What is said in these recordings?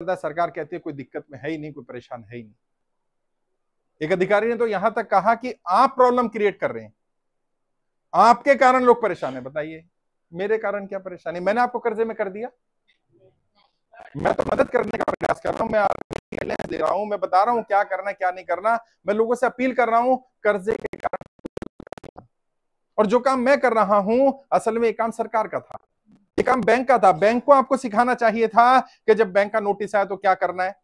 चलता है सरकार कहती है कोई दिक्कत में है ही नहीं कोई परेशान है ही नहीं एक अधिकारी ने तो यहां तक कहा कि आप प्रॉब्लम क्रिएट कर रहे हैं आपके कारण लोग परेशान है बताइए मेरे कारण क्या परेशानी मैंने आपको कर्जे में कर दिया मैं तो मदद करने का प्रयास कर रहा हूं मैं दे रहा हूं मैं बता रहा हूं क्या करना क्या नहीं करना मैं लोगों से अपील कर रहा हूं कर्जे के कारण और जो काम मैं कर रहा हूं असल में ये काम सरकार का था ये काम बैंक का था बैंक को आपको सिखाना चाहिए था कि जब बैंक का नोटिस आया तो क्या करना है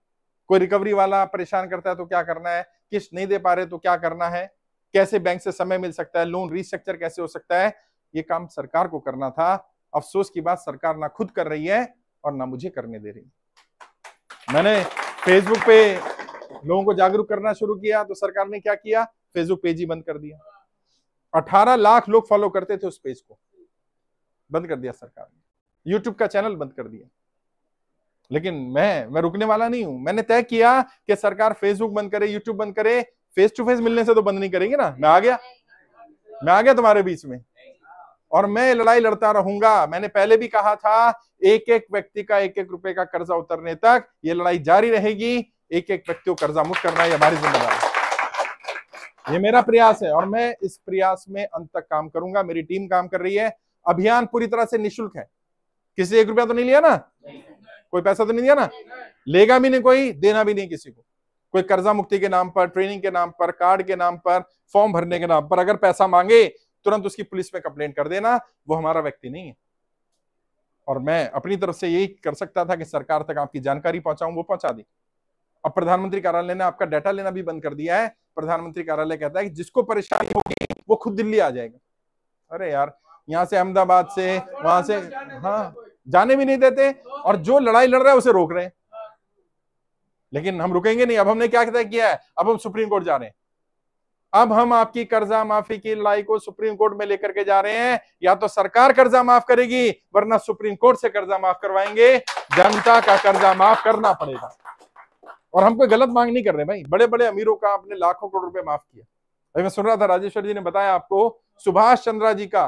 कोई रिकवरी वाला परेशान करता है तो क्या करना है किस्त नहीं दे पा रहे तो क्या करना है कैसे बैंक से समय मिल सकता है लोन रिस्ट्रक्चर कैसे हो सकता है ये काम सरकार को करना था अफसोस की बात सरकार ना खुद कर रही है और ना मुझे करने दे रही मैंने फेसबुक पे लोगों को जागरूक करना शुरू किया तो सरकार ने क्या किया फेसबुक पेज ही बंद कर दिया 18 लाख लोग फॉलो करते थे उस पेज को बंद कर दिया सरकार ने यूट्यूब का चैनल बंद कर दिया लेकिन मैं मैं रुकने वाला नहीं हूं मैंने तय किया कि सरकार फेसबुक बंद करे यूट्यूब बंद करे फेस टू फेस मिलने से तो बंद नहीं करेंगे ना मैं आ गया मैं आ गया तुम्हारे बीच में और मैं लड़ाई लड़ता रहूंगा मैंने पहले भी कहा था एक एक व्यक्ति का एक एक रुपए का कर्जा उतरने तक ये लड़ाई जारी रहेगी एक एक व्यक्ति को कर्जा मुक्त करना ये हमारी जिम्मेदारी ये मेरा प्रयास है और मैं इस प्रयास में अंत तक काम करूंगा मेरी टीम काम कर रही है अभियान पूरी तरह से निशुल्क है किसी एक रुपया तो नहीं लिया ना कोई पैसा तो नहीं दिया ना लेगा भी नहीं कोई देना भी नहीं किसी को कोई कर्जा मुक्ति के नाम पर ट्रेनिंग के नाम पर कार्ड के नाम पर फॉर्म भरने के नाम पर अगर पैसा मांगे तुरंत उसकी पुलिस में कंप्लेन कर देना वो हमारा व्यक्ति नहीं है और मैं अपनी तरफ से यही कर सकता था कि सरकार तक आपकी जानकारी पहुंचाऊं वो पहुंचा दी अब प्रधानमंत्री कार्यालय ने आपका डाटा लेना भी बंद कर दिया है प्रधानमंत्री कार्यालय कहता है कि जिसको परेशानी होगी वो खुद दिल्ली आ जाएगा अरे यार यहाँ से अहमदाबाद से वहां से हाँ जाने भी नहीं देते और जो लड़ाई लड़ रहा है उसे रोक रहे लेकिन हम रुकेंगे नहीं अब हमने क्या तय किया है अब हम सुप्रीम कोर्ट जा रहे हैं अब हम आपकी कर्जा माफी की लड़ाई को सुप्रीम कोर्ट में लेकर के जा रहे हैं या तो सरकार कर्जा माफ करेगी वरना सुप्रीम कोर्ट से कर्जा माफ करवाएंगे जनता का कर्जा माफ करना पड़ेगा और हम कोई गलत मांग नहीं कर रहे भाई बड़े बड़े अमीरों का आपने लाखों करोड़ रुपए माफ किया अभी मैं सुन रहा था राजेश्वर जी ने बताया आपको सुभाष चंद्रा जी का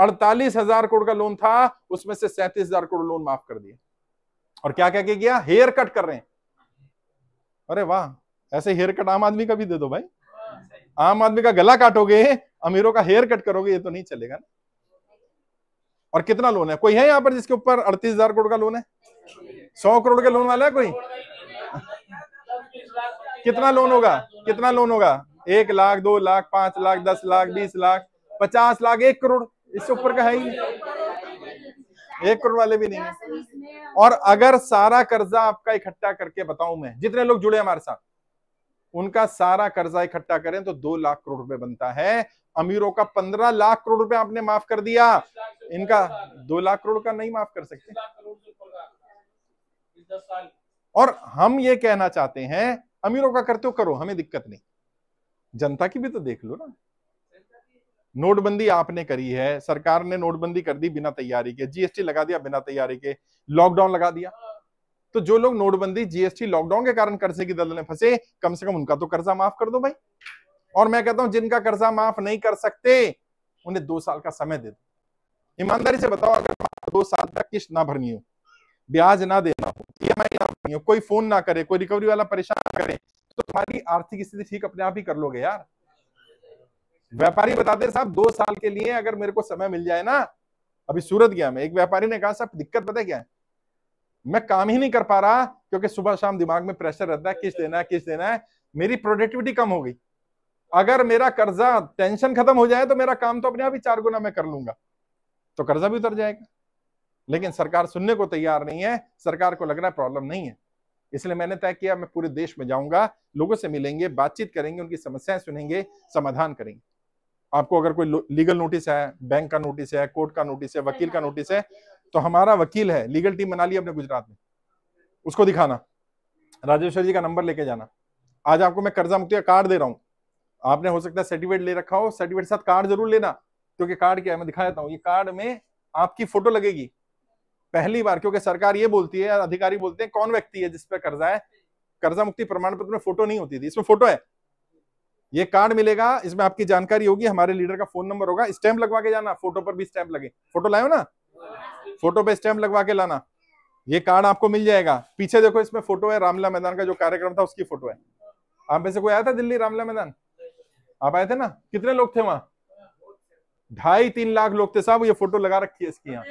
अड़तालीस हजार करोड़ का लोन था उसमें से सैंतीस हजार करोड़ लोन माफ कर दिया और क्या क्या किया हेयर कट कर रहे हैं अरे वाह ऐसे हेयर कट आम आदमी का भी दे दो भाई आम आदमी का गला काटोगे अमीरों का हेयर कट करोगे ये तो नहीं चलेगा ना और कितना लोन है कोई है यहाँ पर जिसके ऊपर अड़तीस हजार करोड़ का लोन है सौ करोड़ के लोन वाला है कोई कितना लोन होगा कितना लोन होगा एक लाख दो लाख पांच लाख दस लाख बीस लाख पचास लाख एक करोड़ इससे ऊपर का है ही एक करोड़ वाले भी नहीं है और अगर सारा कर्जा आपका इकट्ठा करके बताऊं मैं जितने लोग जुड़े हमारे साथ उनका सारा कर्जा इकट्ठा करें तो दो लाख करोड़ रुपए बनता है अमीरों का पंद्रह लाख करोड़ रुपए आपने माफ कर दिया इनका दो लाख करोड़ का नहीं माफ कर सकते और हम ये कहना चाहते हैं अमीरों का करते हो करो हमें दिक्कत नहीं जनता की भी तो देख लो ना नोटबंदी आपने करी है सरकार ने नोटबंदी कर दी बिना तैयारी के जीएसटी लगा दिया बिना तैयारी के लॉकडाउन लगा दिया तो जो लोग नोटबंदी जीएसटी लॉकडाउन के कारण कर्जे की दल में फंसे कम से कम उनका तो कर्जा माफ कर दो भाई और मैं कहता हूं जिनका कर्जा माफ नहीं कर सकते उन्हें दो साल का समय दे दो ईमानदारी से बताओ अगर दो साल तक किश्त ना भरनी हो ब्याज ना देना हो ई एम ना भरनी हो कोई फोन ना करे कोई रिकवरी वाला परेशान करे तो तुम्हारी आर्थिक स्थिति ठीक अपने आप ही कर लोगे यार व्यापारी बताते साहब दो साल के लिए अगर मेरे को समय मिल जाए ना अभी सूरत गया मैं एक व्यापारी ने कहा साहब दिक्कत पता क्या है मैं काम ही नहीं कर पा रहा क्योंकि सुबह शाम दिमाग में प्रेशर रहता है किस देना है किस देना है मेरी प्रोडक्टिविटी कम हो गई अगर मेरा कर्जा टेंशन खत्म हो जाए तो मेरा काम तो अपने आप ही चार गुना मैं कर लूंगा तो कर्जा भी उतर जाएगा लेकिन सरकार सुनने को तैयार नहीं है सरकार को लग रहा है प्रॉब्लम नहीं है इसलिए मैंने तय किया मैं पूरे देश में जाऊंगा लोगों से मिलेंगे बातचीत करेंगे उनकी समस्याएं सुनेंगे समाधान करेंगे आपको अगर कोई लीगल नोटिस है बैंक का नोटिस है कोर्ट का नोटिस है वकील का नोटिस है तो हमारा वकील है लीगल टीम बना ली अपने गुजरात में उसको दिखाना राजेश्वर जी का नंबर लेके जाना आज आपको मैं कर्जा मुक्ति का कार्ड दे रहा हूँ आपने हो सकता है सर्टिफिकेट ले रखा हो सर्टिफिकेट के साथ कार्ड जरूर लेना क्योंकि कार्ड क्या है मैं दिखा देता हूँ ये कार्ड में आपकी फोटो लगेगी पहली बार क्योंकि सरकार ये बोलती है अधिकारी बोलते हैं कौन व्यक्ति है जिस पर कर्जा है कर्जा मुक्ति प्रमाण पत्र में फोटो नहीं होती थी इसमें फोटो है ये कार्ड मिलेगा इसमें आपकी जानकारी होगी हमारे लीडर का फोन नंबर होगा स्टैम्प लगवा के जाना फोटो पर भी स्टैम्प लगे फोटो लाए ना फोटो पे स्टैम्प लगवा के लाना ये कार्ड आपको मिल जाएगा पीछे देखो इसमें फोटो है रामला मैदान का जो कार्यक्रम था उसकी फोटो है आप में से कोई आया था दिल्ली रामला मैदान आप आए थे ना कितने लोग थे वहां ढाई तीन लाख लोग थे साहब ये फोटो लगा रखी है इसकी यहाँ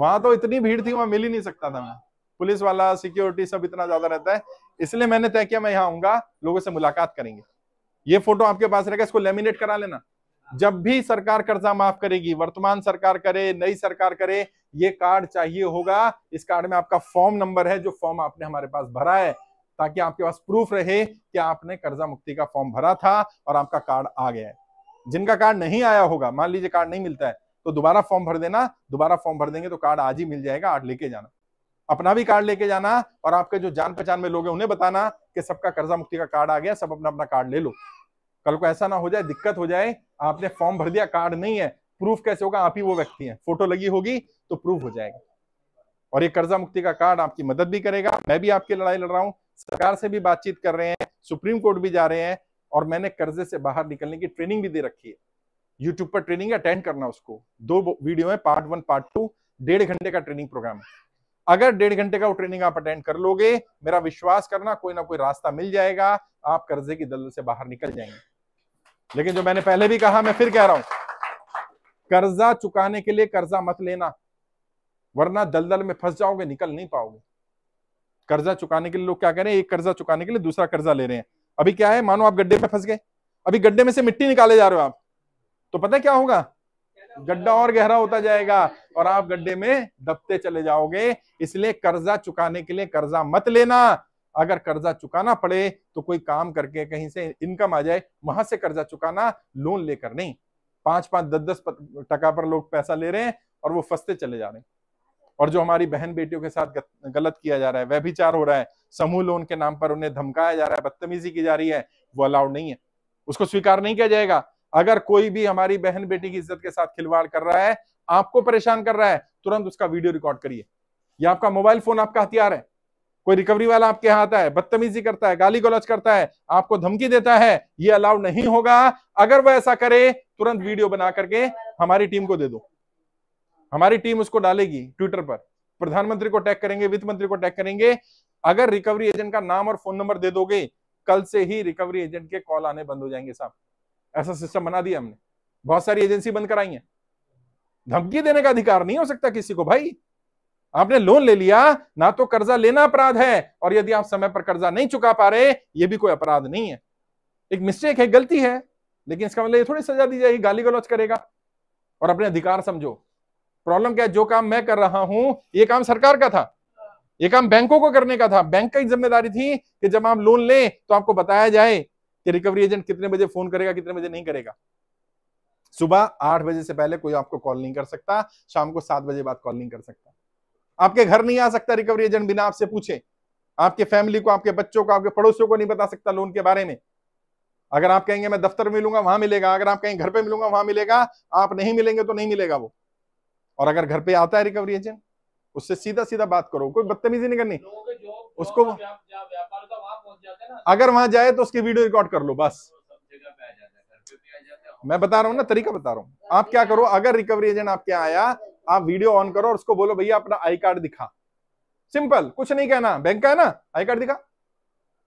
वहां तो इतनी भीड़ थी वहां मिल ही नहीं सकता था मैं पुलिस वाला सिक्योरिटी सब इतना ज्यादा रहता है इसलिए मैंने तय किया मैं यहाँ आऊंगा लोगों से मुलाकात करेंगे ये फोटो आपके पास रहेगा इसको लेमिनेट करा लेना जब भी सरकार कर्जा माफ करेगी वर्तमान सरकार करे नई सरकार करे ये कार्ड चाहिए होगा इस कार्ड में आपका फॉर्म नंबर है जो फॉर्म आपने हमारे पास भरा है ताकि आपके पास प्रूफ रहे कि आपने कर्जा मुक्ति का फॉर्म भरा था और आपका कार्ड आ गया है जिनका कार्ड नहीं आया होगा मान लीजिए कार्ड नहीं मिलता है तो दोबारा फॉर्म भर देना दोबारा फॉर्म भर देंगे तो कार्ड आज ही मिल जाएगा आठ लेके जाना अपना भी कार्ड लेके जाना और आपके जो जान पहचान में लोग हैं उन्हें बताना कि सबका कर्जा मुक्ति का कार्ड आ गया सब अपना अपना कार्ड ले लो कल को ऐसा ना हो जाए दिक्कत हो जाए आपने फॉर्म भर दिया कार्ड नहीं है प्रूफ कैसे होगा आप ही वो व्यक्ति हैं फोटो लगी होगी तो प्रूफ हो जाएगा और ये कर्जा मुक्ति का कार्ड आपकी मदद भी करेगा मैं भी आपकी लड़ाई लड़ रहा हूँ सरकार से भी बातचीत कर रहे हैं सुप्रीम कोर्ट भी जा रहे हैं और मैंने कर्जे से बाहर निकलने की ट्रेनिंग भी दे रखी है यूट्यूब पर ट्रेनिंग अटेंड करना उसको दो वीडियो है पार्ट वन पार्ट टू डेढ़ घंटे का ट्रेनिंग प्रोग्राम है अगर डेढ़ घंटे का वो ट्रेनिंग आप अटेंड कर लोगे मेरा विश्वास करना कोई ना कोई रास्ता मिल जाएगा आप कर्जे की दलदल से बाहर निकल जाएंगे लेकिन जो मैंने पहले भी कहा मैं फिर कह रहा हूं कर्जा चुकाने के लिए कर्जा मत लेना वरना दलदल में फंस जाओगे निकल नहीं पाओगे कर्जा चुकाने के लिए लोग क्या कह रहे हैं एक कर्जा चुकाने के लिए दूसरा कर्जा ले रहे हैं अभी क्या है मानो आप गड्ढे में फंस गए अभी गड्ढे में से मिट्टी निकाले जा रहे हो आप तो पता क्या होगा गड्ढा और गहरा होता जाएगा और आप गड्ढे में दबते चले जाओगे इसलिए कर्जा चुकाने के लिए कर्जा मत लेना अगर कर्जा चुकाना पड़े तो कोई काम करके कहीं से इनकम आ जाए वहां से कर्जा चुकाना लोन लेकर नहीं पांच पांच दस दस टका पर लोग पैसा ले रहे हैं और वो फंसते चले जा रहे हैं और जो हमारी बहन बेटियों के साथ गलत किया जा रहा है वह भी चार हो रहा है समूह लोन के नाम पर उन्हें धमकाया जा रहा है बदतमीजी की जा रही है वो अलाउड नहीं है उसको स्वीकार नहीं किया जाएगा अगर कोई भी हमारी बहन बेटी की इज्जत के साथ खिलवाड़ कर रहा है आपको परेशान कर रहा है तुरंत उसका वीडियो रिकॉर्ड करिए या आपका मोबाइल फोन आपका हथियार है कोई रिकवरी वाला आपके हाथ आता है बदतमीजी करता है गाली गलौज करता है आपको धमकी देता है ये अलाउ नहीं होगा अगर वह ऐसा करे तुरंत वीडियो बना करके हमारी टीम को दे दो हमारी टीम उसको डालेगी ट्विटर पर प्रधानमंत्री को टैग करेंगे वित्त मंत्री को टैग करेंगे अगर रिकवरी एजेंट का नाम और फोन नंबर दे दोगे कल से ही रिकवरी एजेंट के कॉल आने बंद हो जाएंगे साहब ऐसा सिस्टम बना दिया हमने बहुत सारी एजेंसी बंद कराई है धमकी देने का अधिकार नहीं हो सकता किसी को भाई आपने लोन ले लिया ना तो कर्जा लेना अपराध है और यदि आप समय पर कर्जा नहीं चुका पा रहे ये भी कोई अपराध नहीं है एक मिस्टेक है गलती है लेकिन इसका मतलब ये थोड़ी सजा दी जाएगी गाली गलौच करेगा और अपने अधिकार समझो प्रॉब्लम क्या है जो काम मैं कर रहा हूं ये काम सरकार का था ये काम बैंकों को करने का था बैंक ही जिम्मेदारी थी कि जब आप लोन लें तो आपको बताया जाए कि रिकवरी एजेंट कितने बजे फोन करेगा कितने बजे नहीं करेगा सुबह आठ बजे से पहले कोई आपको कॉल नहीं कर सकता शाम को सात बजे बाद कॉल नहीं कर सकता आपके घर नहीं आ सकता रिकवरी एजेंट बिना आपसे पूछे आपके फैमिली को आपके बच्चों को आपके पड़ोसियों को नहीं बता सकता लोन के बारे में अगर आप कहेंगे मैं दफ्तर में मिलूंगा वहां मिलेगा अगर आप कहेंगे घर पे मिलूंगा वहां मिलेगा आप नहीं मिलेंगे तो नहीं मिलेगा वो और अगर घर पे आता है रिकवरी एजेंट उससे सीधा सीधा बात करो कोई बदतमीजी नहीं करनी उसको व्या, व्या, अगर वहां जाए तो उसकी वीडियो रिकॉर्ड कर लो बस मैं बता रहा हूँ ना तरीका बता रहा हूँ आप क्या करो अगर रिकवरी एजेंट आपके आया आप वीडियो ऑन करो और उसको बोलो भैया अपना आई कार्ड दिखा सिंपल कुछ नहीं कहना बैंक का है ना आई कार्ड दिखा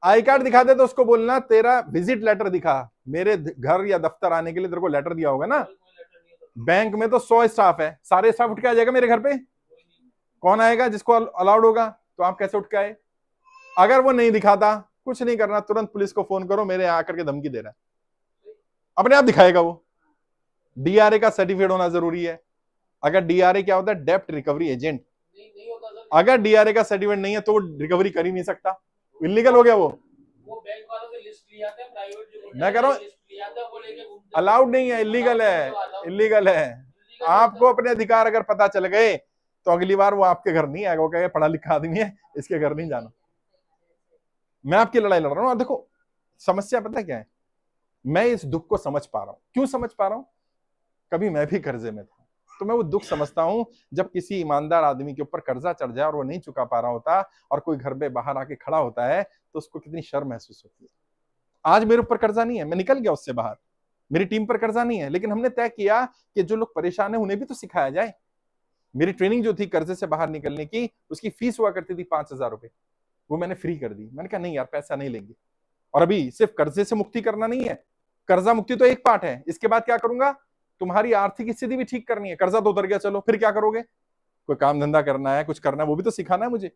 आई कार्ड दिखा दे तो उसको बोलना तेरा विजिट लेटर दिखा मेरे घर या दफ्तर आने के लिए तेरे को लेटर दिया होगा ना बैंक में तो सौ स्टाफ है सारे स्टाफ उठ के आ जाएगा मेरे घर पे कौन आएगा जिसको अलाउड होगा तो आप कैसे उठ के आए अगर वो नहीं दिखाता कुछ नहीं करना तुरंत पुलिस को फोन करो मेरे आकर के धमकी दे रहा है अपने आप दिखाएगा वो डीआरए का सर्टिफिकेट होना जरूरी है अगर डीआरए क्या होता है डेप्ट रिकवरी एजेंट अगर डीआरए का सर्टिफिकेट नहीं है तो वो रिकवरी कर ही नहीं सकता इलीगल हो गया वो, वो मैं कह रहा हूँ अलाउड नहीं है इलीगल है इलीगल है आपको अपने अधिकार अगर पता चल गए तो अगली बार वो आपके घर नहीं आएगा वो कहेगा पढ़ा लिखा आदमी है इसके घर नहीं जाना मैं आपकी लड़ाई लड़ रहा हूं और देखो समस्या पता क्या है मैं इस दुख को समझ पा रहा हूं क्यों समझ पा रहा हूं कभी मैं भी कर्जे में था तो मैं वो दुख समझता हूँ जब किसी ईमानदार आदमी के ऊपर कर्जा चढ़ जाए और वो नहीं चुका पा रहा होता और कोई घर में बाहर आके खड़ा होता है तो उसको कितनी शर्म महसूस होती है आज मेरे ऊपर कर्जा नहीं है मैं निकल गया उससे बाहर मेरी टीम पर कर्जा नहीं है लेकिन हमने तय किया कि जो लोग परेशान है उन्हें भी तो सिखाया जाए मेरी ट्रेनिंग जो थी कर्जे से बाहर निकलने की उसकी फीस हुआ करती थी पांच हजार रुपए वो मैंने फ्री कर दी मैंने कहा नहीं यार पैसा नहीं लेंगे और अभी सिर्फ कर्जे से मुक्ति करना नहीं है कर्जा मुक्ति तो एक पार्ट है इसके बाद क्या करूंगा तुम्हारी आर्थिक स्थिति भी ठीक करनी है कर्जा तो उतर गया चलो फिर क्या करोगे कोई काम धंधा करना है कुछ करना है वो भी तो सिखाना है मुझे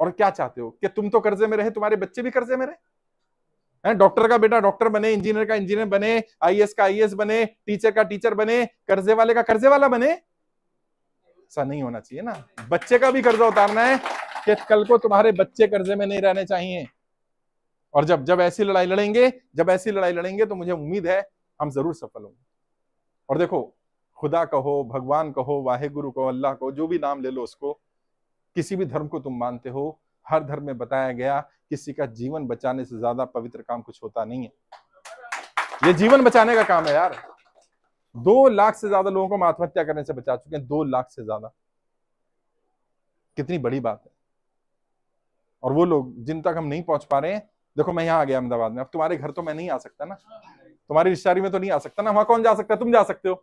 और क्या चाहते हो कि तुम तो कर्जे में रहे तुम्हारे बच्चे भी कर्जे में रहे डॉक्टर का बेटा डॉक्टर बने इंजीनियर का इंजीनियर बने आई का आई बने टीचर का टीचर बने कर्जे वाले का कर्जे वाला बने ऐसा नहीं होना चाहिए ना बच्चे का भी कर्जा उतारना है कि कल को तुम्हारे बच्चे कर्जे में नहीं रहने चाहिए और जब जब ऐसी लड़ाई लड़ेंगे जब ऐसी लड़ाई लड़ेंगे तो मुझे उम्मीद है हम जरूर सफल होंगे और देखो खुदा कहो भगवान कहो वाहे गुरु कहो अल्लाह कहो जो भी नाम ले लो उसको किसी भी धर्म को तुम मानते हो हर धर्म में बताया गया किसी का जीवन बचाने से ज्यादा पवित्र काम कुछ होता नहीं है ये जीवन बचाने का काम है यार दो लाख से ज्यादा लोगों को आत्महत्या करने से बचा चुके हैं दो लाख से ज्यादा कितनी बड़ी बात है और वो लोग जिन तक हम नहीं पहुंच पा रहे हैं देखो मैं यहाँ आ गया अहमदाबाद में अब तुम्हारे घर तो मैं नहीं आ सकता ना तुम्हारी रिश्तेदारी में तो नहीं आ सकता ना वहां कौन जा सकता है तुम जा सकते हो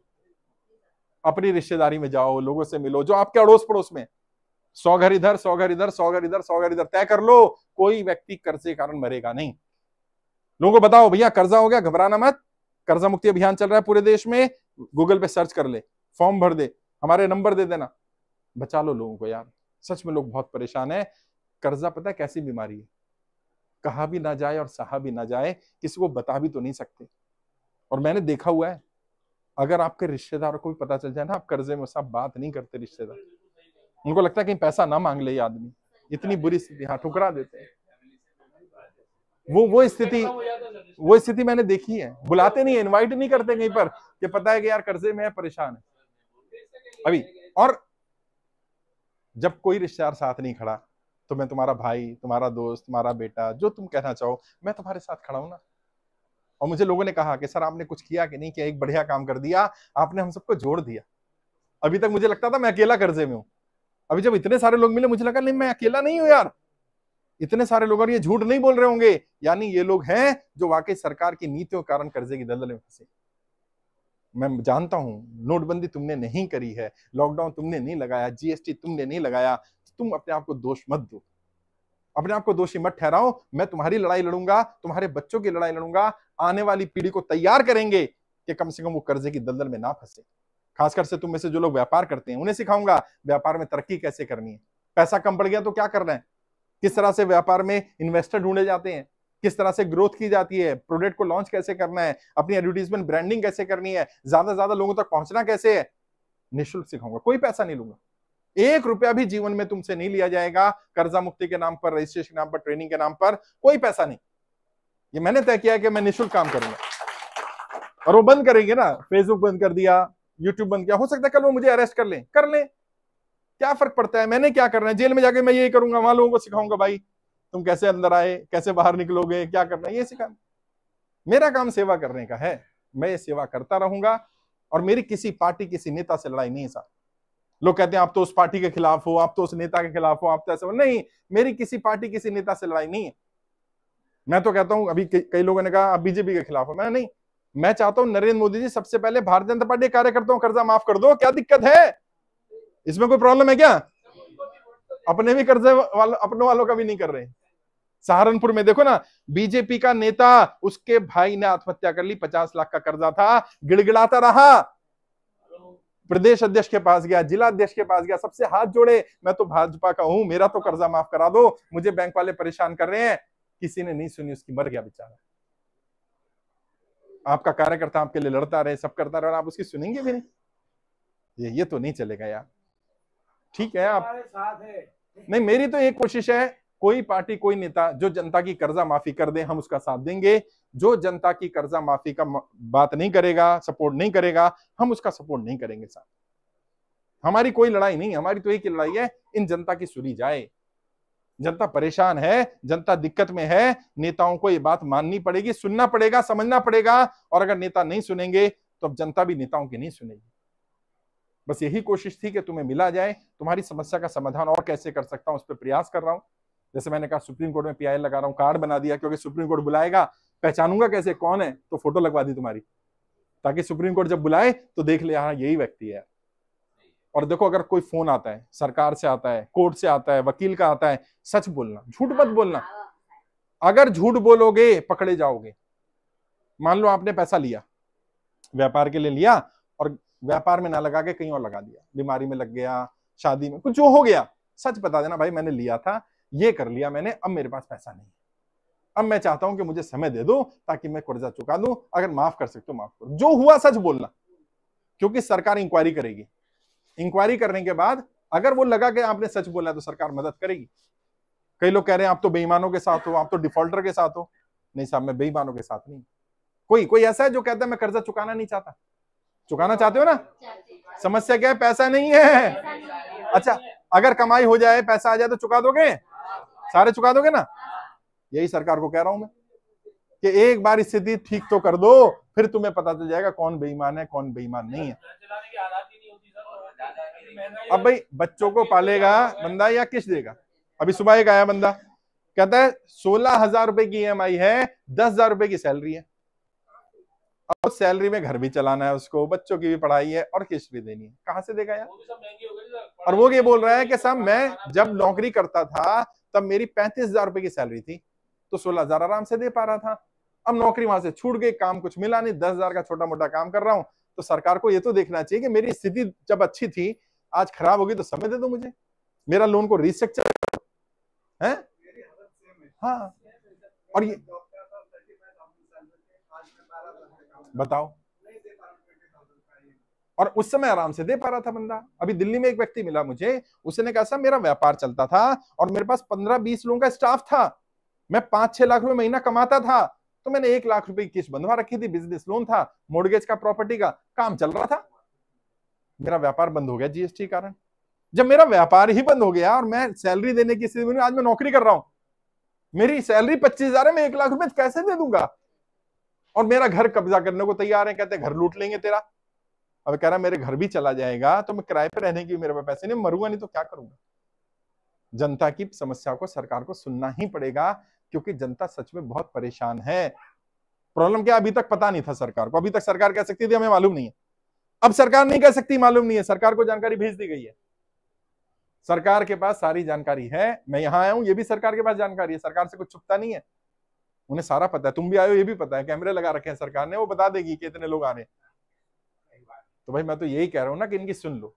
अपनी रिश्तेदारी में जाओ लोगों से मिलो जो आपके अड़ोस पड़ोस में सौ घर इधर सौ घर इधर सौ घर इधर सौ घर इधर तय कर लो कोई व्यक्ति कर्ज के कारण मरेगा नहीं लोगों को बताओ भैया कर्जा हो गया घबराना मत कर्जा मुक्ति अभियान चल रहा है पूरे देश में गूगल पे सर्च कर ले फॉर्म भर दे हमारे नंबर दे देना बचा लो लोगों को यार सच में लोग बहुत परेशान है कर्जा पता है कैसी बीमारी है कहा भी ना जाए और सहा भी ना जाए किसी को बता भी तो नहीं सकते और मैंने देखा हुआ है अगर आपके रिश्तेदार को भी पता चल जाए ना आप कर्जे में साहब बात नहीं करते रिश्तेदार उनको लगता है कहीं पैसा ना मांग ले ये आदमी इतनी बुरी स्थिति हाँ ठुकरा देते हैं वो वो स्थिति वो स्थिति मैंने देखी है बुलाते नहीं है इनवाइट नहीं करते कहीं पर कि पता है कि यार कर्जे में है परेशान है अभी और जब कोई रिश्तेदार साथ नहीं खड़ा तो मैं तुम्हारा भाई तुम्हारा दोस्त तुम्हारा बेटा जो तुम कहना चाहो मैं तुम्हारे साथ खड़ा हूं ना और मुझे लोगों ने कहा कि सर आपने कुछ किया कि नहीं किया एक बढ़िया काम कर दिया आपने हम सबको जोड़ दिया अभी तक मुझे लगता था मैं अकेला कर्जे में हूं अभी जब इतने सारे लोग मिले मुझे लगा नहीं मैं अकेला नहीं हूं यार इतने सारे लोग और ये झूठ नहीं बोल रहे होंगे यानी ये लोग हैं जो वाकई सरकार की नीतियों के कारण कर्जे की दलदल में फंसे मैं जानता हूं नोटबंदी तुमने नहीं करी है लॉकडाउन तुमने नहीं लगाया जीएसटी तुमने नहीं लगाया तुम अपने आप को दोष मत दो अपने आप को दोषी मत ठहराओ मैं तुम्हारी लड़ाई लड़ूंगा तुम्हारे बच्चों की लड़ाई लड़ूंगा आने वाली पीढ़ी को तैयार करेंगे कि कम से कम वो कर्जे की दलदल में ना फंसे खासकर से तुम में से जो लोग व्यापार करते हैं उन्हें सिखाऊंगा व्यापार में तरक्की कैसे करनी है पैसा कम पड़ गया तो क्या करना है किस तरह से व्यापार में इन्वेस्टर ढूंढे जाते हैं किस तरह से ग्रोथ की जाती है प्रोडक्ट को लॉन्च कैसे करना है अपनी एडवर्टीजमेंट ब्रांडिंग कैसे करनी है ज्यादा से ज्यादा लोगों तक पहुंचना कैसे है निःशुल्क सिखाऊंगा कोई पैसा नहीं लूंगा एक रुपया भी जीवन में तुमसे नहीं लिया जाएगा कर्जा मुक्ति के नाम पर रजिस्ट्रेशन के नाम पर ट्रेनिंग के नाम पर कोई पैसा नहीं ये मैंने तय किया कि मैं निःशुल्क काम करूंगा और वो बंद करेंगे ना फेसबुक बंद कर दिया यूट्यूब बंद किया हो सकता है कल वो मुझे अरेस्ट कर ले कर ले क्या फर्क पड़ता है मैंने क्या करना है जेल में जाके मैं यही करूंगा वहां लोगों को सिखाऊंगा भाई तुम कैसे अंदर आए कैसे बाहर निकलोगे क्या करना है ये सिखा मेरा काम सेवा करने का है मैं ये सेवा करता रहूंगा और मेरी किसी पार्टी किसी नेता से लड़ाई नहीं है साहब लोग कहते हैं आप तो उस पार्टी के खिलाफ हो आप तो उस नेता के खिलाफ हो आप तो ऐसे नहीं मेरी किसी पार्टी किसी नेता से लड़ाई नहीं है मैं तो कहता हूं अभी कई लोगों ने कहा आप बीजेपी के खिलाफ हो मैं नहीं मैं चाहता हूं नरेंद्र मोदी जी सबसे पहले भारतीय जनता पार्टी कार्यकर्ताओं कर्जा माफ कर दो क्या दिक्कत है इसमें कोई प्रॉब्लम है क्या अपने भी कर्जे वालों अपने वालों का भी नहीं कर रहे सहारनपुर में देखो ना बीजेपी का नेता उसके भाई ने आत्महत्या कर ली पचास लाख का कर्जा था गिड़गिड़ाता रहा प्रदेश अध्यक्ष के पास गया जिला अध्यक्ष के पास गया सबसे हाथ जोड़े मैं तो भाजपा का हूं मेरा तो कर्जा माफ करा दो मुझे बैंक वाले परेशान कर रहे हैं किसी ने नहीं सुनी उसकी मर गया बेचारा आपका कार्यकर्ता आपके लिए लड़ता रहे सब करता रहे आप उसकी सुनेंगे भी नहीं ये ये तो नहीं चलेगा यार ठीक है आप नहीं मेरी तो एक कोशिश है कोई पार्टी कोई नेता जो जनता की कर्जा माफी कर दे हम उसका साथ देंगे जो जनता की कर्जा माफी का बात नहीं करेगा सपोर्ट नहीं करेगा हम उसका सपोर्ट नहीं करेंगे साथ हमारी कोई लड़ाई नहीं हमारी तो एक लड़ाई है इन जनता की सुनी जाए जनता परेशान है जनता दिक्कत में है नेताओं को ये बात माननी पड़ेगी सुनना पड़ेगा समझना पड़ेगा और अगर नेता नहीं सुनेंगे तो अब जनता भी नेताओं की नहीं सुनेगी बस यही कोशिश थी कि तुम्हें मिला जाए तुम्हारी समस्या का समाधान और कैसे कर सकता हूं उस पर प्रयास कर रहा हूं जैसे मैंने कहा सुप्रीम कोर्ट में पीआईएल लगा रहा हूं कार्ड बना दिया क्योंकि सुप्रीम कोर्ट बुलाएगा पहचानूंगा कैसे कौन है तो फोटो लगवा दी तुम्हारी ताकि सुप्रीम कोर्ट जब बुलाए तो देख ले हाँ यही व्यक्ति है और देखो अगर कोई फोन आता है सरकार से आता है कोर्ट से आता है वकील का आता है सच बोलना झूठ मत बोलना अगर झूठ बोलोगे पकड़े जाओगे मान लो आपने पैसा लिया व्यापार के लिए लिया और व्यापार में ना लगा के कहीं और लगा दिया बीमारी में लग गया शादी में कुछ जो हो गया सच बता देना भाई मैंने लिया था ये कर लिया मैंने अब मेरे पास पैसा नहीं अब मैं चाहता हूं कि मुझे समय दे दो ताकि मैं कर्जा चुका दूं अगर माफ कर सकते हो माफ करो जो हुआ सच बोलना क्योंकि सरकार इंक्वायरी करेगी इंक्वायरी करने के बाद अगर वो लगा कि आपने सच बोला तो सरकार मदद करेगी कई लोग कह रहे हैं आप तो बेईमानों के साथ हो आप तो डिफॉल्टर के साथ हो नहीं साहब मैं बेईमानों के साथ नहीं कोई कोई ऐसा है जो कहता है मैं कर्जा चुकाना नहीं चाहता चुकाना चाहते हो ना समस्या क्या है पैसा नहीं है अच्छा अगर कमाई हो जाए पैसा आ जाए तो चुका दोगे सारे चुका दोगे ना यही सरकार को कह रहा हूं मैं कि एक बार स्थिति ठीक तो कर दो फिर तुम्हें पता चल जाएगा कौन बेईमान है कौन बेईमान नहीं है अब भाई बच्चों को पालेगा बंदा या किस देगा अभी सुबह एक आया बंदा कहता है सोलह हजार रुपए की ई e है दस हजार रुपए की सैलरी है अब सैलरी में घर भी चलाना है उसको बच्चों की भी पढ़ाई है और किस्त भी देनी है कहां से देगा यार और वो ये बोल रहा है कि साहब मैं जब नौकरी करता था तब मेरी पैंतीस हजार रुपए की सैलरी थी तो सोलह हजार आराम से दे पा रहा था अब नौकरी वहां से छूट गई काम कुछ मिला नहीं दस हजार का छोटा मोटा काम कर रहा हूँ तो सरकार को यह तो देखना चाहिए कि मेरी स्थिति जब अच्छी थी आज खराब होगी तो समय दे दो मुझे मेरा लोन को रिस्ट्रक्चर है हाँ और ये बताओ और उस समय आराम से दे पा रहा था बंदा अभी दिल्ली में एक व्यक्ति मिला मुझे उसने कहा सर मेरा व्यापार चलता था और मेरे पास पंद्रह बीस लोगों का स्टाफ था मैं पांच छह लाख रुपए महीना कमाता था तो मैंने एक लाख रुपए की किस्त बंधवा रखी थी बिजनेस लोन था मोर्गेज का प्रॉपर्टी का काम चल रहा था मेरा व्यापार बंद हो गया जीएसटी कारण जब मेरा व्यापार ही बंद हो गया और मैं सैलरी देने की स्थिति में आज मैं नौकरी कर रहा हूं मेरी सैलरी पच्चीस हजार है मैं एक लाख रुपए कैसे दे दूंगा और मेरा घर कब्जा करने को तैयार है कहते घर लूट लेंगे तेरा अब कह रहा मेरे घर भी चला जाएगा तो मैं किराए पर रहने की मेरे पास पैसे नहीं मरूंगा नहीं तो क्या करूंगा जनता की समस्या को सरकार को सुनना ही पड़ेगा क्योंकि जनता सच में बहुत परेशान है प्रॉब्लम क्या अभी तक पता नहीं था सरकार को अभी तक सरकार कह सकती थी हमें मालूम नहीं है अब सरकार नहीं कह सकती मालूम नहीं है सरकार को जानकारी भेज दी गई है सरकार के पास सारी जानकारी है मैं यहाँ आया हूं ये भी सरकार के पास जानकारी है सरकार से कुछ छुपता नहीं है उन्हें सारा पता है तुम भी आयो ये भी पता है कैमरे लगा रखे हैं सरकार ने वो बता देगी कि इतने लोग आ रहे हैं तो भाई मैं तो यही कह रहा हूं ना कि इनकी सुन लो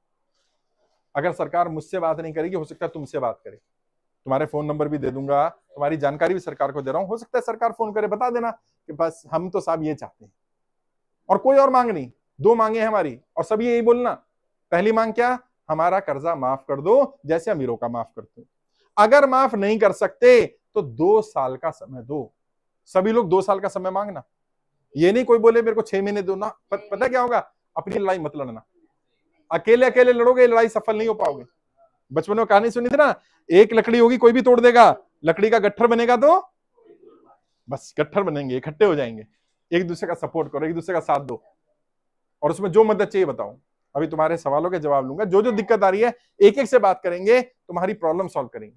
अगर सरकार मुझसे बात नहीं करेगी हो सकता है तुमसे बात करे तुम्हारे फोन नंबर भी दे दूंगा तुम्हारी जानकारी भी सरकार को दे रहा हूँ हो सकता है सरकार फोन करे बता देना कि बस हम तो साहब ये चाहते हैं और कोई और मांग नहीं दो मांगे हमारी और सभी यही बोलना पहली मांग क्या हमारा कर्जा माफ कर दो जैसे अमीरों का माफ करते अगर माफ नहीं कर सकते तो दो साल का समय दो सभी लोग दो साल का समय मांगना ये नहीं कोई बोले मेरे को छह महीने दो ना पता क्या होगा अपनी लड़ाई मत लड़ना अकेले अकेले लड़ोगे लड़ाई सफल नहीं हो पाओगे बचपन में कहानी सुनी थी ना एक लकड़ी होगी कोई भी तोड़ देगा लकड़ी का गट्ठर बनेगा तो बस गट्ठर बनेंगे इकट्ठे हो जाएंगे एक दूसरे का सपोर्ट करो एक दूसरे का साथ दो और उसमें जो मदद चाहिए बताओ अभी तुम्हारे सवालों के जवाब लूंगा जो जो दिक्कत आ रही है एक एक से बात करेंगे तुम्हारी प्रॉब्लम सॉल्व करेंगे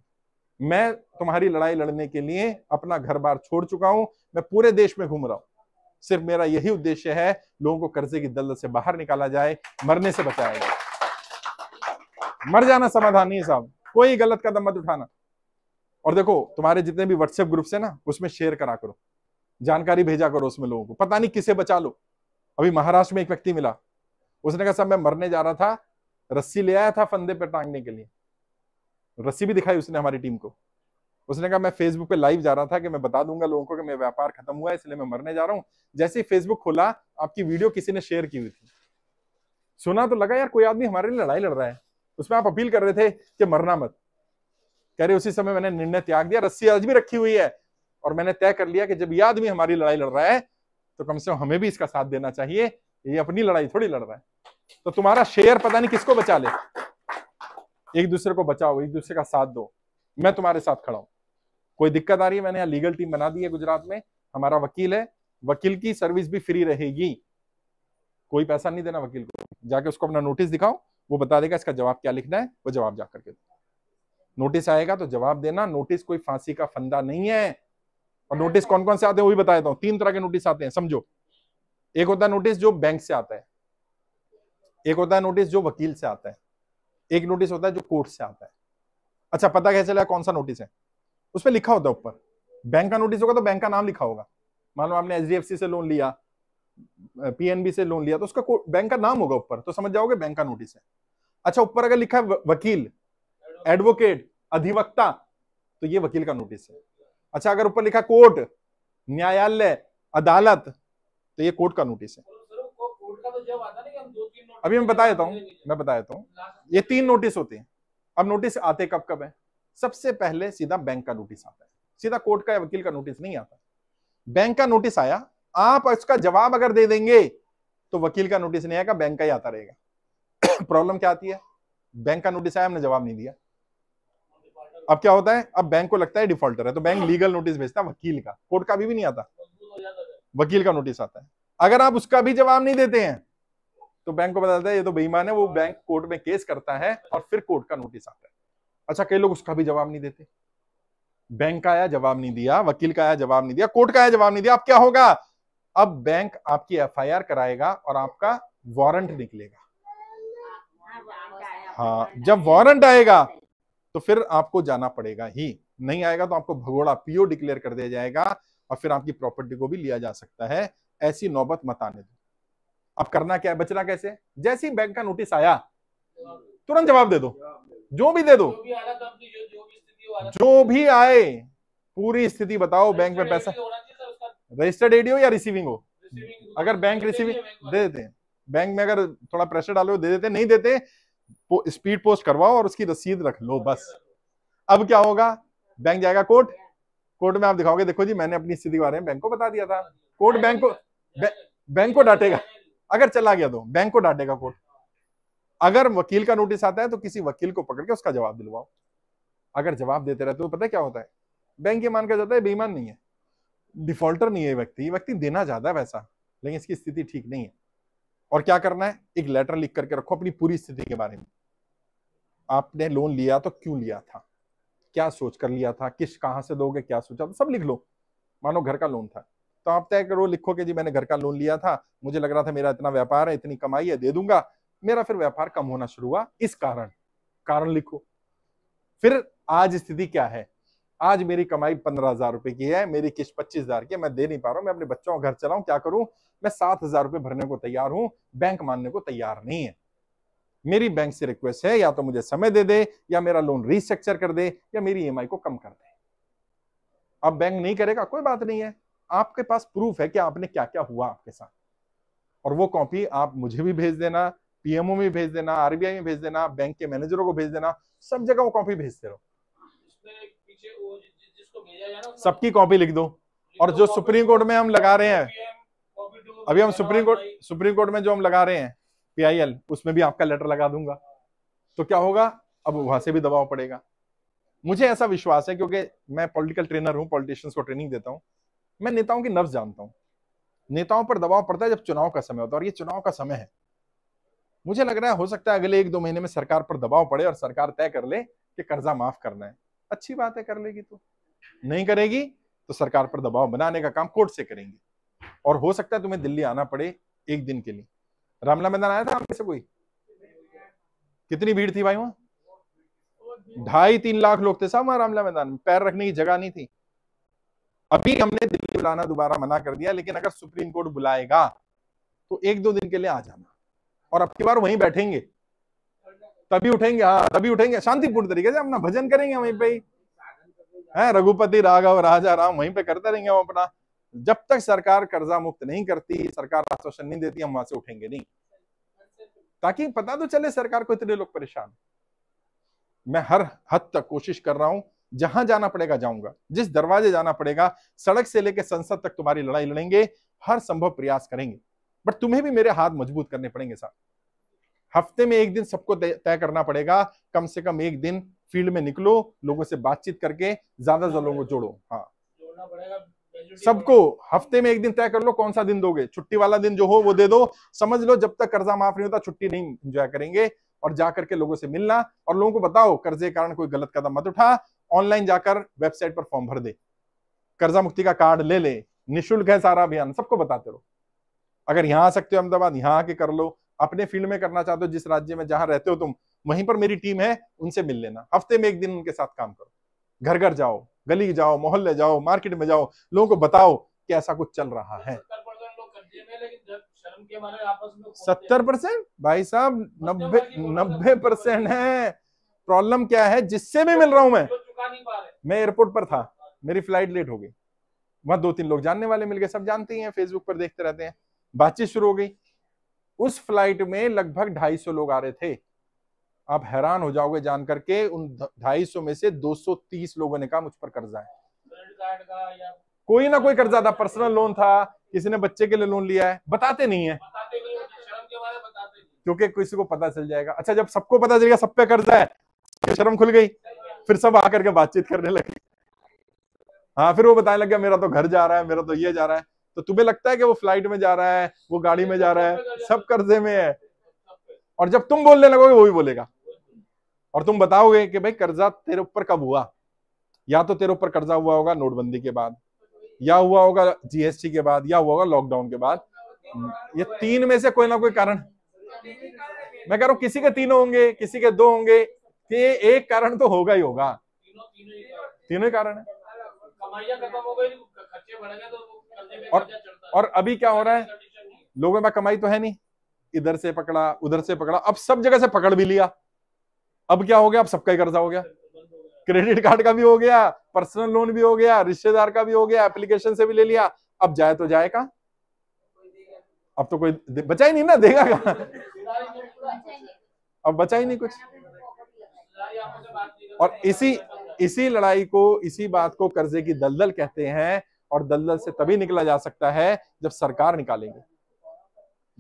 मैं तुम्हारी लड़ाई लड़ने के लिए अपना घर बार छोड़ चुका हूं मैं पूरे देश में घूम रहा हूं सिर्फ मेरा यही उद्देश्य है लोगों को कर्जे की दलदल से बाहर निकाला जाए मरने से बचाया जाए मर जाना समाधान नहीं साहब कोई गलत कदम मत उठाना और देखो तुम्हारे जितने भी व्हाट्सएप ग्रुप है ना उसमें शेयर करा करो जानकारी भेजा करो उसमें लोगों को पता नहीं किसे बचा लो अभी महाराष्ट्र में एक व्यक्ति मिला उसने कहा साहब मैं मरने जा रहा था रस्सी ले आया था फंदे पर टांगने के लिए रस्सी भी दिखाई उसने हमारी टीम को उसने कहा मैं फेसबुक पे लाइव जा रहा था कि मैं बता दूंगा लोगों को कि मेरा व्यापार खत्म हुआ है इसलिए मैं मरने जा रहा हूँ जैसे ही फेसबुक खोला आपकी वीडियो किसी ने शेयर की हुई थी सुना तो लगा यार कोई आदमी हमारे लिए लड़ाई लड़ रहा है उसमें आप अपील कर रहे थे कि मरना मत कह रहे उसी समय मैंने निर्णय त्याग दिया रस्सी आज भी रखी हुई है और मैंने तय कर लिया कि जब ये आदमी हमारी लड़ाई लड़ रहा है तो कम से कम हमें भी इसका साथ देना चाहिए ये अपनी लड़ाई थोड़ी लड़ रहा है तो तुम्हारा शेयर पता नहीं किसको बचा ले एक दूसरे को बचाओ एक दूसरे का साथ दो मैं तुम्हारे साथ खड़ा हूं कोई दिक्कत आ रही है मैंने यहाँ लीगल टीम बना दी है गुजरात में हमारा वकील है वकील की सर्विस भी फ्री रहेगी कोई पैसा नहीं देना वकील को जाके उसको अपना नोटिस दिखाओ वो बता देगा इसका जवाब क्या लिखना है वो जवाब जाकर के नोटिस आएगा तो जवाब देना नोटिस कोई फांसी का फंदा नहीं है और नोटिस कौन कौन से आते हैं वो भी बता देता हूँ तीन तरह के नोटिस आते हैं समझो एक होता है नोटिस जो बैंक से आता है एक होता है नोटिस जो वकील से आता है एक नोटिस होता है जो कोर्ट से आता है अच्छा पता कैसे चला कौन सा नोटिस है उस पर लिखा होता है ऊपर बैंक का नोटिस होगा तो बैंक का नाम लिखा होगा मान लो आपने एच से लोन लिया पीएनबी से लोन लिया तो उसका बैंक का नाम होगा ऊपर तो समझ जाओगे बैंक का नोटिस है अच्छा ऊपर अगर लिखा है वकील एडवोकेट अधिवक्ता तो ये वकील का नोटिस है अच्छा अगर ऊपर लिखा कोर्ट न्यायालय अदालत तो ये कोर्ट का नोटिस है अभी मैं बता देता हूँ मैं बता देता हूँ ये तीन नोटिस होते हैं अब नोटिस आते कब कब है सबसे पहले सीधा बैंक का नोटिस आता है सीधा कोर्ट का या वकील का नोटिस नहीं आता बैंक का नोटिस आया आप उसका जवाब अगर दे देंगे तो वकील का नोटिस नहीं आएगा बैंक का ही आता रहेगा प्रॉब्लम क्या आती है बैंक का नोटिस आया हमने जवाब नहीं दिया अब क्या होता है अब बैंक को लगता है डिफॉल्टर है तो बैंक लीगल नोटिस भेजता है वकील का कोर्ट का भी, भी नहीं आता वकील का नोटिस आता है अगर आप उसका भी जवाब नहीं देते हैं तो बैंक को बताता है ये तो बेईमान है वो बैंक कोर्ट में केस करता है और फिर कोर्ट का नोटिस आता है अच्छा कई लोग उसका भी जवाब नहीं देते बैंक का आया जवाब नहीं दिया वकील का आया जवाब नहीं दिया कोर्ट का आया जवाब नहीं दिया अब क्या होगा अब बैंक आपकी एफआईआर कराएगा और आपका वारंट निकलेगा हाँ जब वारंट आएगा तो फिर आपको जाना पड़ेगा ही नहीं आएगा तो आपको भगोड़ा पीओ डिक्लेयर कर दिया जाएगा और फिर आपकी प्रॉपर्टी को भी लिया जा सकता है ऐसी नौबत मत आने दो अब करना क्या है बचना कैसे जैसे ही बैंक का नोटिस आया तुरंत जवाब दे दो जो भी दे दो जो भी आए पूरी स्थिति बताओ बैंक में पैसा रजिस्टर्ड एडी हो या रिसीविंग हो अगर बैंक रिसीविंग दे देते हैं बैंक में अगर थोड़ा प्रेशर डालो दे देते नहीं देते स्पीड पोस्ट करवाओ और उसकी रसीद रख लो बस अब क्या होगा बैंक जाएगा कोर्ट कोर्ट में आप दिखाओगे देखो जी मैंने अपनी स्थिति के बारे में बैंक को बता दिया था कोर्ट बैंक को बैंक को डांटेगा अगर चला गया तो बैंक को डांटेगा कोर्ट अगर वकील का नोटिस आता है तो किसी वकील को पकड़ के उसका जवाब दिलवाओ अगर जवाब देते रहते हो तो पता है क्या होता है बैंक ये मान कर जाता है बेईमान नहीं है डिफॉल्टर नहीं है व्यक्ति व्यक्ति देना चाहता है पैसा लेकिन इसकी स्थिति ठीक नहीं है और क्या करना है एक लेटर लिख करके रखो अपनी पूरी स्थिति के बारे में आपने लोन लिया तो क्यों लिया था क्या सोच कर लिया था किस कहां से दोगे क्या सोचा था सब लिख लो मानो घर का लोन था तो आप तय करो लिखो कि जी मैंने घर का लोन लिया था मुझे लग रहा था मेरा इतना व्यापार है इतनी कमाई है दे दूंगा मेरा फिर व्यापार कम होना शुरू हुआ इस कारण कारण लिखो फिर आज स्थिति क्या है आज मेरी कमाई पंद्रह हजार रुपए की है मेरी किस्त पच्चीस हजार की मैं दे नहीं पा रहा हूं मैं अपने बच्चों का घर चलाऊं क्या करूं मैं सात हजार रुपए भरने को तैयार हूं बैंक मानने को तैयार नहीं है मेरी बैंक से रिक्वेस्ट है या तो मुझे समय दे दे या मेरा लोन रिस्ट्रक्चर कर दे या मेरी ई e को कम कर दे अब बैंक नहीं करेगा कोई बात नहीं है आपके पास प्रूफ है कि आपने क्या क्या हुआ आपके साथ और वो कॉपी आप मुझे भी भेज देना पीएमओ में भेज देना आरबीआई में भेज देना बैंक के मैनेजरों को भेज देना सब जगह वो कॉपी भेजते रहो सबकी कॉपी लिख दो और जो सुप्रीम कोर्ट में हम लगा रहे हैं अभी हम सुप्रीम कोर्ट सुप्रीम कोर्ट में जो हम लगा रहे हैं पीआईएल उसमें भी आपका लेटर लगा दूंगा तो क्या होगा अब वहां से भी दबाव पड़ेगा मुझे ऐसा विश्वास है क्योंकि मैं पॉलिटिकल ट्रेनर हूं पॉलिटिशियंस को ट्रेनिंग देता हूं मैं नेताओं की नर्व जानता हूं नेताओं पर दबाव पड़ता है जब चुनाव का समय होता है और ये चुनाव का समय है मुझे लग रहा है हो सकता है अगले एक दो महीने में सरकार पर दबाव पड़े और सरकार तय कर ले कि कर्जा माफ करना है अच्छी बात है कर लेगी तो नहीं करेगी तो सरकार पर दबाव बनाने का काम कोर्ट से करेंगे और हो सकता है तुम्हें दिल्ली आना पड़े एक दिन के लिए रामला मैदान आया था आप से कोई कितनी भीड़ थी भाई वहां ढाई तीन लाख लोग थे साहब वहां रामला मैदान में पैर रखने की जगह नहीं थी अभी हमने दिल्ली बुलाना दोबारा मना कर दिया लेकिन अगर सुप्रीम कोर्ट बुलाएगा तो एक दो दिन के लिए आ जाना और अब की बार वहीं बैठेंगे तभी उठेंगे हाँ तभी उठेंगे शांतिपूर्ण तरीके से अपना भजन करेंगे वहीं पे ही है रघुपति राघव राजा राम वहीं पे करते रहेंगे हम अपना जब तक सरकार कर्जा मुक्त नहीं करती सरकार आश्वासन नहीं देती हम वहां से उठेंगे नहीं ताकि पता तो चले सरकार को इतने लोग परेशान मैं हर हद तक कोशिश कर रहा हूं जहां जाना पड़ेगा जाऊंगा जिस दरवाजे जाना पड़ेगा सड़क से लेकर संसद तक तुम्हारी लड़ाई लड़ेंगे हर संभव प्रयास करेंगे बट तुम्हें भी मेरे हाथ मजबूत करने पड़ेंगे साहब हफ्ते में एक दिन सबको तय करना पड़ेगा कम से कम एक दिन फील्ड में निकलो लोगों से बातचीत करके ज्यादा ज्यादा लोगों को जोड़ो हाँ सबको हफ्ते में एक दिन तय कर लो कौन सा दिन दोगे छुट्टी वाला दिन जो हो वो दे दो समझ लो जब तक कर्जा माफ नहीं होता छुट्टी नहीं एंजॉय करेंगे और जाकर के लोगों से मिलना और लोगों को बताओ कर्जे के कारण कोई गलत कदम मत उठा ऑनलाइन जाकर वेबसाइट पर फॉर्म भर दे कर्जा मुक्ति का कार्ड ले ले निशुल्क है सारा अभियान सबको बताते रहो अगर यहाँ आ सकते हो अहमदाबाद यहाँ आके कर लो अपने फील्ड में करना चाहते हो जिस राज्य में जहां रहते हो तुम वहीं पर मेरी टीम है उनसे मिल लेना हफ्ते में एक दिन उनके साथ काम करो घर घर जाओ गली जाओ मोहल्ले जाओ मार्केट में जाओ लोगों को बताओ कि ऐसा कुछ चल रहा है सत्तर परसेंट भाई साहब नब्बे नब्बे परसेंट है प्रॉब्लम क्या है जिससे भी मिल रहा हूं मैं मैं एयरपोर्ट पर था मेरी फ्लाइट लेट हो गई वहां दो तीन लोग जानने वाले मिल गए सब जानते ही हैं फेसबुक पर देखते रहते हैं बातचीत शुरू हो गई उस फ्लाइट में लगभग 250 लोग आ रहे थे आप हैरान हो जाओगे जान करके उन 250 में से 230 लोगों ने कहा मुझ पर कर्जा है कोई ना कोई कर्जा था पर्सनल लोन था किसी ने बच्चे के लिए लोन लिया है बताते नहीं है तो क्योंकि किसी को पता चल जाएगा अच्छा जब सबको पता चलेगा सब पे कर्जा है तो शर्म खुल गई फिर सब आकर के बातचीत करने लगे हाँ फिर वो बताने लग गया मेरा तो घर जा रहा है मेरा तो ये जा रहा है तो तुम्हें लगता है कि वो फ्लाइट में जा रहा है वो गाड़ी में जा रहा है सब कर्जे में है और जब तुम बोलने लगोगे वो भी बोलेगा और तुम बताओगे कि भाई कर्जा तेरे ऊपर कब हुआ या तो तेरे ऊपर कर्जा हुआ होगा नोटबंदी के बाद या हुआ होगा जीएसटी के बाद या हुआ होगा लॉकडाउन के बाद ये तीन में से कोई ना कोई कारण मैं कह रहा हूं किसी के तीनों होंगे किसी के दो होंगे तो ये एक कारण तो होगा ही होगा तीनों ही कारण है और और अभी क्या हो रहा है लोगों में कमाई तो है नहीं इधर से पकड़ा उधर से पकड़ा अब सब जगह से पकड़ भी लिया अब क्या हो गया अब सबका ही कर्जा हो गया क्रेडिट कार्ड का भी हो गया पर्सनल लोन भी हो गया रिश्तेदार का भी हो गया एप्लीकेशन से भी ले लिया अब जाए तो जाए अब तो कोई बचा ही नहीं ना देगा कहा अब बचा ही नहीं कुछ और इसी इसी लड़ाई को इसी बात को कर्जे की दलदल कहते हैं और दलदल से तभी निकला जा सकता है जब सरकार निकालेंगे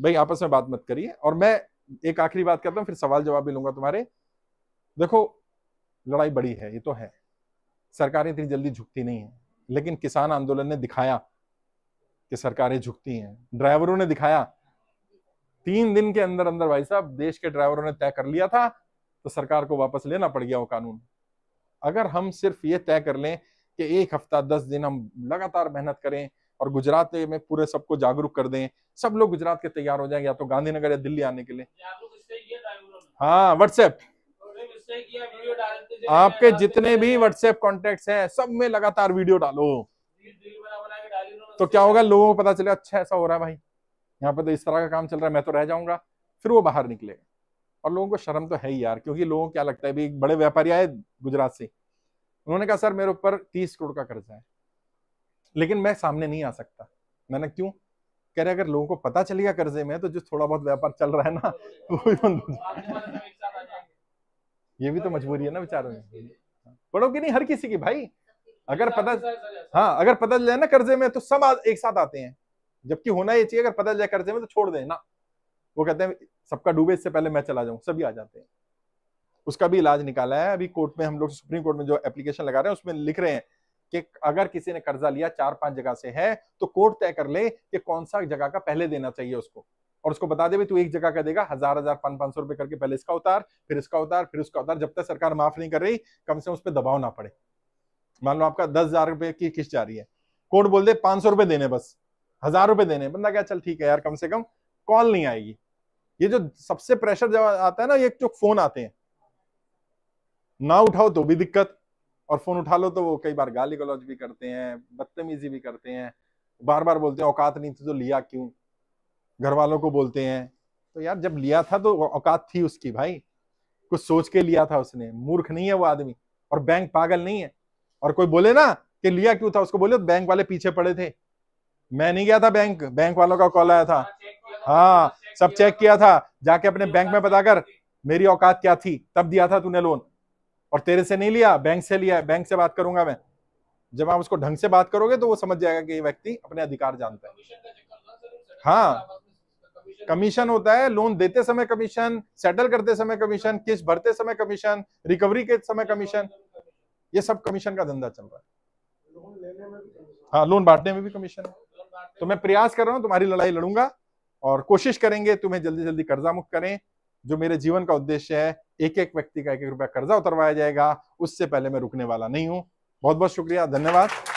भाई आपस में बात मत करिए और मैं एक आखिरी बात करता हूं फिर सवाल जवाब भी लूंगा तुम्हारे देखो लड़ाई बड़ी है ये तो है सरकारें इतनी जल्दी झुकती नहीं है लेकिन किसान आंदोलन ने दिखाया कि सरकारें झुकती हैं ड्राइवरों ने दिखाया तीन दिन के अंदर अंदर भाई साहब देश के ड्राइवरों ने तय कर लिया था तो सरकार को वापस लेना पड़ गया वो कानून अगर हम सिर्फ ये तय कर लें कि एक हफ्ता दस दिन हम लगातार मेहनत करें और गुजरात में पूरे सबको जागरूक कर दें सब लोग गुजरात के तैयार हो जाएंगे या तो गांधीनगर या दिल्ली आने के लिए तो हाँ व्हाट्सएप आपके जितने भी व्हाट्सएप कॉन्टेक्ट हैं सब में लगातार वीडियो डालो तो क्या होगा लोगों को पता चले अच्छा ऐसा हो रहा है भाई यहाँ पे तो इस तरह का काम चल रहा है मैं तो रह जाऊंगा फिर वो बाहर निकलेगा और लोगों को शर्म तो है ही यार क्योंकि लोगों को क्या लगता है भी बड़े व्यापारी आए गुजरात से उन्होंने कहा सर मेरे ऊपर तीस करोड़ का कर्जा है लेकिन मैं सामने नहीं आ सकता मैंने क्यों कह रहे अगर लोगों को पता चल गया कर्जे में तो जो थोड़ा बहुत व्यापार चल रहा है ना वो ये भी तो मजबूरी है ना बेचारों में पढ़ो कि नहीं हर किसी की भाई अगर पता हाँ अगर पता चल जाए ना कर्जे में तो सब एक साथ आते हैं जबकि होना ये चाहिए अगर पता चल जाए कर्जे में तो छोड़ ना वो कहते हैं सबका डूबे इससे पहले मैं चला जाऊं सभी आ जाते हैं उसका भी इलाज निकाला है अभी कोर्ट में हम लोग सुप्रीम कोर्ट में जो एप्लीकेशन लगा रहे हैं उसमें लिख रहे हैं कि अगर किसी ने कर्जा लिया चार पांच जगह से है तो कोर्ट तय कर ले कि कौन सा जगह का पहले देना चाहिए उसको और उसको बता दे भाई तू एक जगह का देगा हजार हजार पांच पांच सौ रुपए करके पहले इसका उतार फिर इसका उतार फिर उसका उतार जब तक सरकार माफ नहीं कर रही कम से कम उस पर दबाव ना पड़े मान लो आपका दस हजार रुपए की किस्त जा रही है कोर्ट बोल दे पांच सौ रुपए देने बस हजार रुपए देने बंदा क्या चल ठीक है यार कम से कम कॉल नहीं आएगी ये जो सबसे प्रेशर जब आता है ना ये जो फोन आते हैं ना उठाओ तो भी दिक्कत और फोन उठा लो तो वो कई बार गाली गलौज भी करते हैं बदतमीजी भी करते हैं बार बार बोलते हैं औकात नहीं थी तो लिया क्यों घर वालों को बोलते हैं तो यार जब लिया था तो औकात थी उसकी भाई कुछ सोच के लिया था उसने मूर्ख नहीं है वो आदमी और बैंक पागल नहीं है और कोई बोले ना कि लिया क्यों था उसको बोले तो बैंक वाले पीछे पड़े थे मैं नहीं गया था बैंक बैंक वालों का कॉल आया था हाँ सब चेक किया था जाके अपने बैंक में बताकर मेरी औकात क्या थी तब दिया था तूने लोन और तेरे से नहीं लिया बैंक से लिया बैंक से बात करूंगा मैं जब आप उसको ढंग से बात करोगे तो वो समझ जाएगा कि ये व्यक्ति अपने अधिकार जानता है हाँ कमीशन होता है लोन देते समय कमीशन सेटल करते समय कमीशन किस भरते समय कमीशन रिकवरी के समय कमीशन ये सब कमीशन का धंधा चल रहा है हाँ लोन बांटने में भी कमीशन है तो मैं प्रयास कर रहा हूँ तुम्हारी लड़ाई लड़ूंगा और कोशिश करेंगे तुम्हें जल्दी जल्दी कर्जा मुक्त करें जो मेरे जीवन का उद्देश्य है एक एक व्यक्ति का एक एक रुपया कर्जा उतरवाया जाएगा उससे पहले मैं रुकने वाला नहीं हूं बहुत बहुत शुक्रिया धन्यवाद